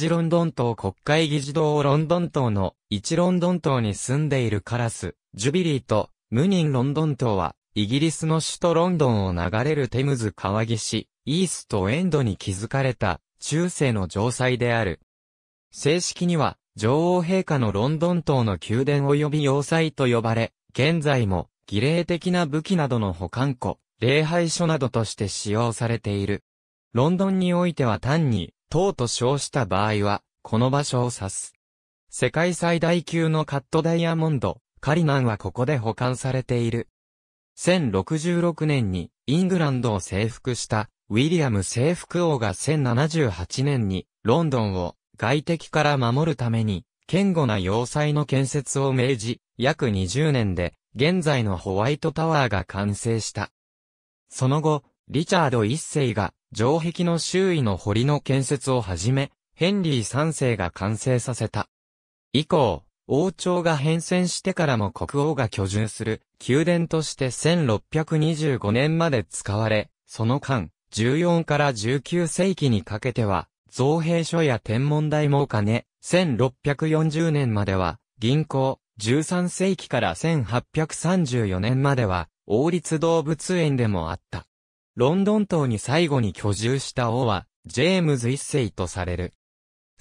ジロンドン島国会議事堂ロンドン島の1ロンドン島に住んでいるカラス、ジュビリーとムニンロンドン島は、イギリスの首都ロンドンを流れるテムズ川岸、イーストエンドに築かれた中世の城塞である。正式には、女王陛下のロンドン島の宮殿及び要塞と呼ばれ、現在も、儀礼的な武器などの保管庫、礼拝所などとして使用されている。ロンドンにおいては単に、等と称した場合は、この場所を指す。世界最大級のカットダイヤモンド、カリナンはここで保管されている。1066年にイングランドを征服したウィリアム征服王が1078年にロンドンを外敵から守るために堅固な要塞の建設を命じ、約20年で現在のホワイトタワーが完成した。その後、リチャード一世が城壁の周囲の堀の建設をはじめ、ヘンリー3世が完成させた。以降、王朝が変遷してからも国王が居住する宮殿として1625年まで使われ、その間、14から19世紀にかけては、造幣所や天文台も兼ね、1640年までは、銀行、13世紀から1834年までは、王立動物園でもあった。ロンドン島に最後に居住した王は、ジェームズ一世とされる。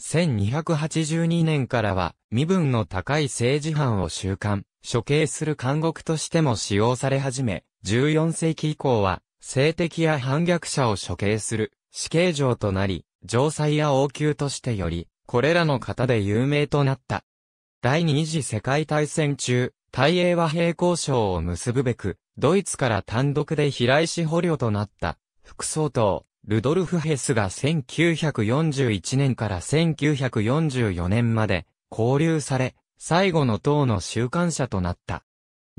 1282年からは、身分の高い政治犯を習慣、処刑する監獄としても使用され始め、14世紀以降は、性的や反逆者を処刑する、死刑場となり、城塞や王宮としてより、これらの方で有名となった。第二次世界大戦中、大英和平交渉を結ぶべく、ドイツから単独で飛来し捕虜となった、副総統、ルドルフ・ヘスが1941年から1944年まで、交流され、最後の党の習慣者となった。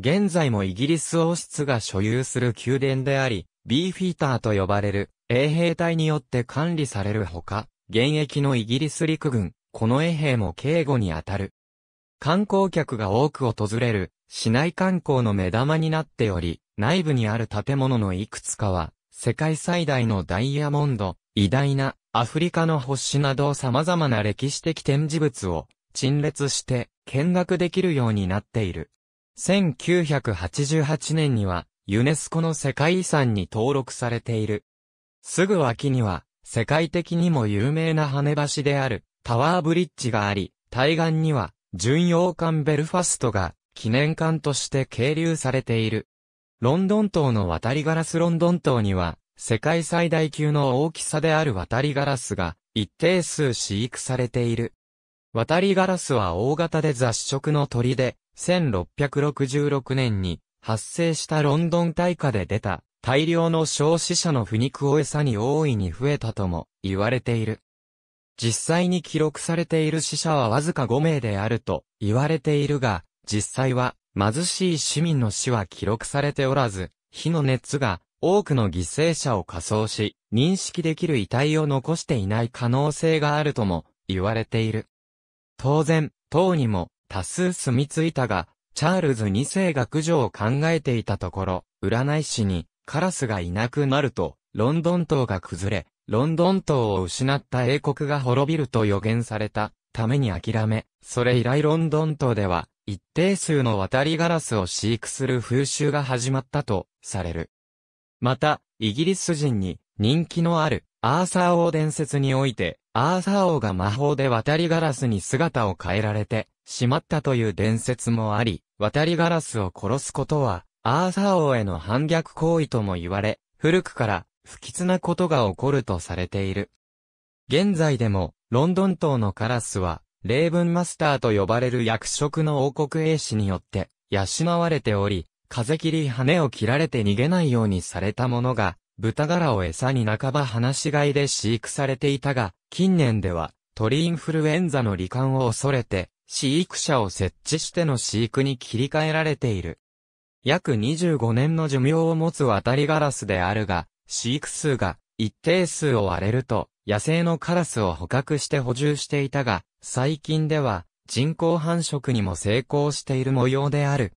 現在もイギリス王室が所有する宮殿であり、ビーフィーターと呼ばれる衛兵隊によって管理されるほか、現役のイギリス陸軍、この衛兵も警護に当たる。観光客が多く訪れる、市内観光の目玉になっており、内部にある建物のいくつかは、世界最大のダイヤモンド、偉大なアフリカの星など様々な歴史的展示物を陳列して見学できるようになっている。1988年にはユネスコの世界遺産に登録されている。すぐ脇には世界的にも有名な跳ね橋であるタワーブリッジがあり、対岸には巡洋艦ベルファストが記念艦として係留されている。ロンドン島の渡りガラスロンドン島には、世界最大級の大きさである渡りガラスが一定数飼育されている。渡りガラスは大型で雑食の鳥で、1666年に発生したロンドン大火で出た大量の消死者の腐肉を餌に大いに増えたとも言われている。実際に記録されている死者はわずか5名であると言われているが、実際は貧しい市民の死は記録されておらず、火の熱が多くの犠牲者を仮装し、認識できる遺体を残していない可能性があるとも言われている。当然、党にも多数住み着いたが、チャールズ2世が駆除を考えていたところ、占い師にカラスがいなくなると、ロンドン島が崩れ、ロンドン島を失った英国が滅びると予言されたために諦め、それ以来ロンドン島では、一定数の渡りガラスを飼育する風習が始まったとされる。また、イギリス人に人気のあるアーサー王伝説において、アーサー王が魔法で渡りガラスに姿を変えられてしまったという伝説もあり、渡りガラスを殺すことは、アーサー王への反逆行為とも言われ、古くから不吉なことが起こるとされている。現在でも、ロンドン島のカラスは、レイブンマスターと呼ばれる役職の王国英士によって、養われており、風切り羽を切られて逃げないようにされたものが、豚柄を餌に半ば放し飼いで飼育されていたが、近年では、鳥インフルエンザの罹患を恐れて、飼育者を設置しての飼育に切り替えられている。約25年の寿命を持つ渡りガラスであるが、飼育数が一定数を割れると、野生のカラスを捕獲して補充していたが、最近では人工繁殖にも成功している模様である。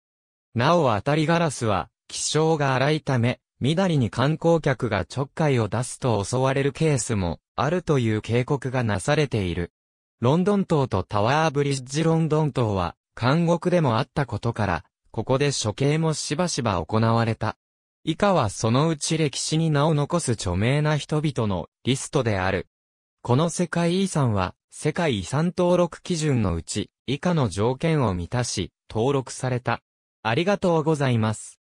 なお当たりガラスは、気性が荒いため、緑に観光客がちょっかいを出すと襲われるケースもあるという警告がなされている。ロンドン島とタワーブリッジロンドン島は、監獄でもあったことから、ここで処刑もしばしば行われた。以下はそのうち歴史に名を残す著名な人々のリストである。この世界遺産は、世界遺産登録基準のうち、以下の条件を満たし、登録された。ありがとうございます。